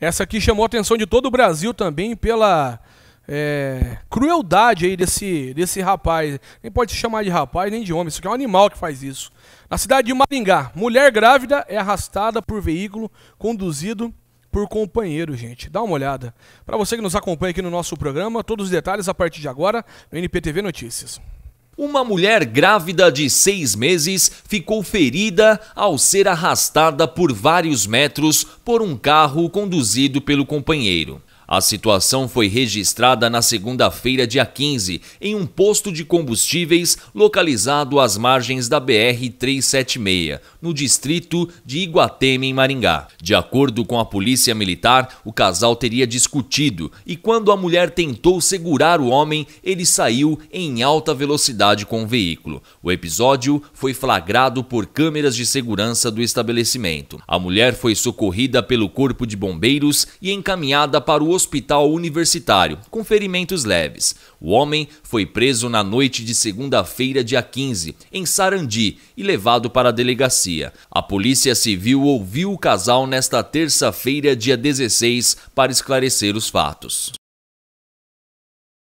Essa aqui chamou a atenção de todo o Brasil também pela é, crueldade aí desse, desse rapaz. Nem pode se chamar de rapaz nem de homem, isso aqui é um animal que faz isso. Na cidade de Maringá, mulher grávida é arrastada por veículo conduzido por companheiro, gente. Dá uma olhada. Para você que nos acompanha aqui no nosso programa, todos os detalhes a partir de agora no NPTV Notícias. Uma mulher grávida de seis meses ficou ferida ao ser arrastada por vários metros por um carro conduzido pelo companheiro. A situação foi registrada na segunda-feira, dia 15, em um posto de combustíveis localizado às margens da BR-376, no distrito de Iguatemi, em Maringá. De acordo com a polícia militar, o casal teria discutido e, quando a mulher tentou segurar o homem, ele saiu em alta velocidade com o veículo. O episódio foi flagrado por câmeras de segurança do estabelecimento. A mulher foi socorrida pelo Corpo de Bombeiros e encaminhada para o hospital universitário, com ferimentos leves. O homem foi preso na noite de segunda-feira, dia 15, em Sarandi, e levado para a delegacia. A Polícia Civil ouviu o casal nesta terça-feira, dia 16, para esclarecer os fatos.